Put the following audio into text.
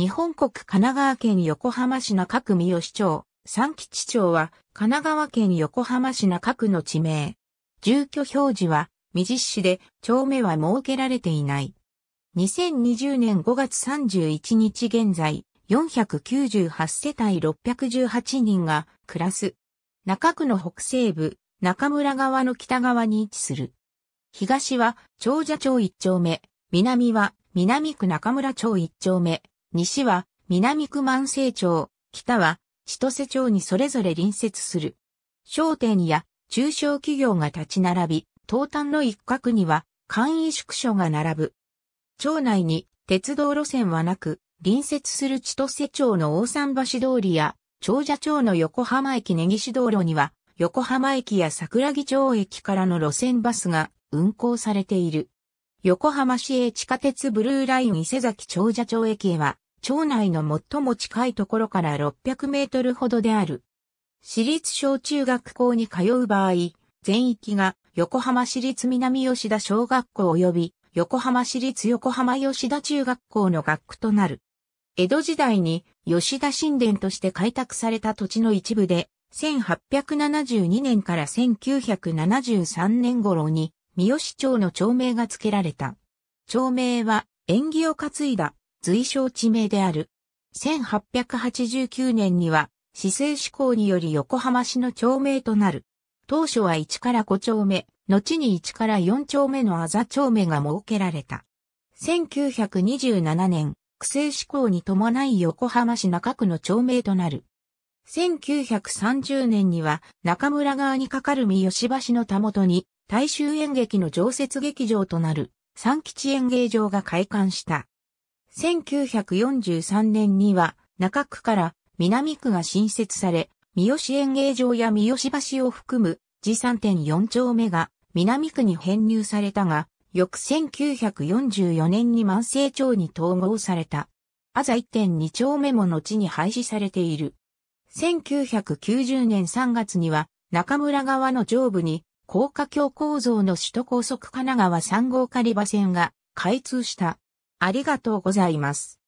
日本国神奈川県横浜市中区三好町、三吉町は神奈川県横浜市中区の地名。住居表示は未実施で町名は設けられていない。2020年5月31日現在、498世帯618人が暮らす。中区の北西部、中村側の北側に位置する。東は長者町1丁目、南は南区中村町1丁目、西は南区万世町、北は千歳町にそれぞれ隣接する。商店や中小企業が立ち並び、東端の一角には簡易宿所が並ぶ。町内に鉄道路線はなく、隣接する千歳町の大桟橋通りや、長者町の横浜駅根岸道路には、横浜駅や桜木町駅からの路線バスが運行されている。横浜市営地下鉄ブルーライン伊勢崎長者町駅へは、町内の最も近いところから600メートルほどである。私立小中学校に通う場合、全域が横浜市立南吉田小学校及び横浜市立横浜吉田中学校の学区となる。江戸時代に吉田神殿として開拓された土地の一部で、1872年から1973年頃に三好町の町名が付けられた。町名は縁起を担いだ随称地名である。1889年には、市政施行により横浜市の町名となる。当初は1から5丁目、後に1から4丁目のあざ丁目が設けられた。1927年、区政施行に伴い横浜市中区の町名となる。1930年には中村側にかかる三吉橋のたもとに大衆演劇の常設劇場となる三吉演芸場が開館した。1943年には中区から南区が新設され、三好演芸場や三好橋を含む地3.4丁目が南区に編入されたが、翌1944年に万世町に統合された。あざ1.2丁目も後に廃止されている。1990年3月には中村川の上部に高架橋構造の首都高速神奈川3号仮場線が開通した。ありがとうございます。